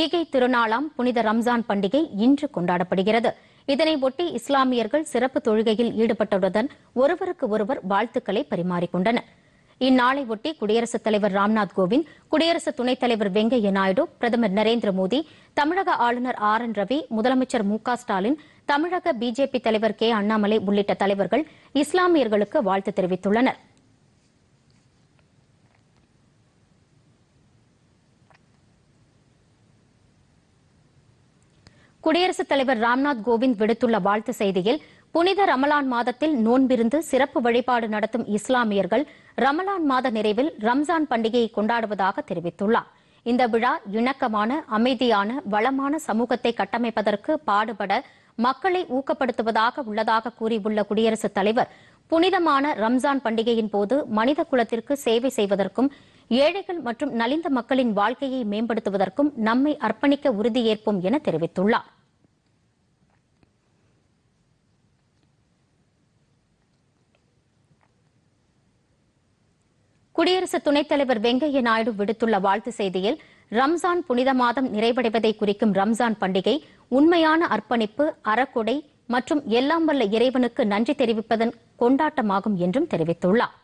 ஈகை திருநாளாம் புனித ரம்ஜான் பண்டிகை இன்று கொண்டாடப்படுகிறது இதனை ஒட்டி இஸ்லாமியர்கள் சிறப்பு தொழுகையில் ஈடுபட்டதுடன் ஒருவருக்கு ஒருவர் வாழ்த்துக்களை பரிமாறிக்கொண்டனர் இந்நாளை ஒட்டி குடியரசுத் தலைவர் ராம்நாத் கோவிந்த் குடியரசு துணைத் தலைவர் வெங்கையா நாயுடு பிரதமர் நரேந்திர மோடி தமிழக ஆளுநர் ஆர் என் ரவி முதலமைச்சர் மு ஸ்டாலின் தமிழக பிஜேபி தலைவர் கே அண்ணாமலை உள்ளிட்ட தலைவர்கள் இஸ்லாமியர்களுக்கு வாழ்த்து தெரிவித்துள்ளனா் குடியரசுத் தலைவர் ராம்நாத் கோவிந்த் விடுத்துள்ள வாழ்த்து செய்தியில் புனித ரமலான் மாதத்தில் நோன்பிருந்து சிறப்பு வழிபாடு நடத்தும் இஸ்லாமியர்கள் ரமலான் மாத நிறைவில் ரம்ஜான் பண்டிகையை கொண்டாடுவதாக தெரிவித்துள்ளார் இந்த விழா இணக்கமான அமைதியான வளமான சமூகத்தை கட்டமைப்பதற்கு பாடுபட மக்களை ஊக்கப்படுத்துவதாக உள்ளதாக கூறியுள்ள குடியரசுத் தலைவர் புனிதமான ரம்ஜான் பண்டிகையின் போது மனித குலத்திற்கு சேவை செய்வதற்கும் ஏழைகள் மற்றும் நலிந்த மக்களின் வாழ்க்கையை மேம்படுத்துவதற்கும் நம்மை அர்ப்பணிக்க உறுதியேற்போம் என தெரிவித்துள்ளார் குடியரசு துணைத் தலைவர் வெங்கைய நாயுடு விடுத்துள்ள வாழ்த்து செய்தியில் ரம்ஜான் புனித மாதம் நிறைவடைவதை குறிக்கும் ரம்ஜான் பண்டிகை உண்மையான அர்ப்பணிப்பு அறக்கொடை மற்றும் எல்லாம் வல்ல இறைவனுக்கு நன்றி தெரிவிப்பதன் கொண்டாட்டமாகும் என்றும் தெரிவித்துள்ளார்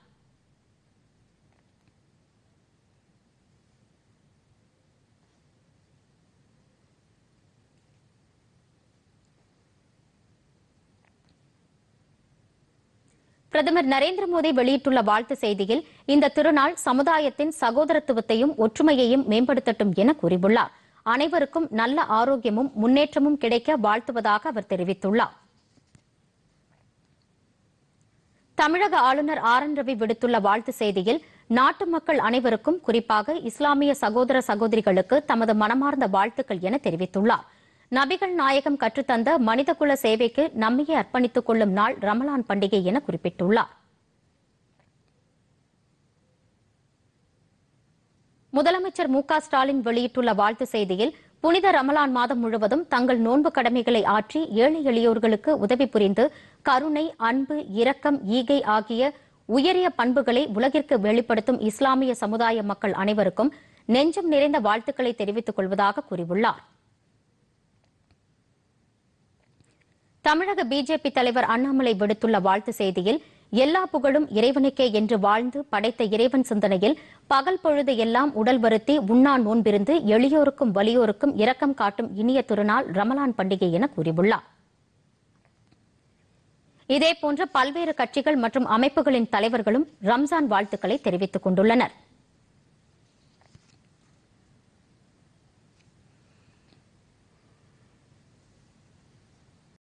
பிரதமர் நரேந்திர மோடி வெளியிட்டுள்ள வாழ்த்து செய்தியில் இந்த திருநாள் சமுதாயத்தின் சகோதரத்துவத்தையும் ஒற்றுமையையும் மேம்படுத்தட்டும் என கூறியுள்ளார் அனைவருக்கும் நல்ல ஆரோக்கியமும் முன்னேற்றமும் கிடைக்க வாழ்த்துவதாக அவர் தெரிவித்துள்ளார் தமிழக ஆளுநர் ஆர் என் ரவி விடுத்துள்ள வாழ்த்து செய்தியில் நாட்டு மக்கள் அனைவருக்கும் குறிப்பாக இஸ்லாமிய சகோதர சகோதரிகளுக்கு தமது மனமார்ந்த வாழ்த்துக்கள் என தெரிவித்துள்ளாா் நபிகள் நாயகம் கற்றுத்தந்த மனிதகுல சேவைக்கு நம்மையை அர்ப்பணித்துக் கொள்ளும் நாள் ரமலான் பண்டிகை என குறிப்பிட்டுள்ளார் முதலமைச்சர் மு ஸ்டாலின் வெளியிட்டுள்ள வாழ்த்து செய்தியில் புனித ரமலான் மாதம் முழுவதும் தங்கள் நோன்பு கடமைகளை ஆற்றி ஏழை எளியோர்களுக்கு உதவி புரிந்து கருணை அன்பு இரக்கம் ஈகை ஆகிய உயரிய பண்புகளை உலகிற்கு வெளிப்படுத்தும் இஸ்லாமிய சமுதாய மக்கள் அனைவருக்கும் நெஞ்சம் நிறைந்த வாழ்த்துக்களை தெரிவித்துக் கொள்வதாக கூறியுள்ளாா் தமிழக பிஜேபி தலைவர் அண்ணாமலை விடுத்துள்ள வாழ்த்து செய்தியில் எல்லா புகழும் இறைவனுக்கே என்று வாழ்ந்து படைத்த இறைவன் சிந்தனையில் பகல் பொழுது எல்லாம் உடல் வருத்தி உண்ணா நோன்பிருந்து எளியோருக்கும் வலியோருக்கும் இரக்கம் காட்டும் இனிய திருநாள் ரமலான் பண்டிகை என கூறியுள்ளார் இதேபோன்று பல்வேறு கட்சிகள் மற்றும் அமைப்புகளின் தலைவர்களும் ரம்ஜான் வாழ்த்துக்களை தெரிவித்துக் கொண்டுள்ளனா்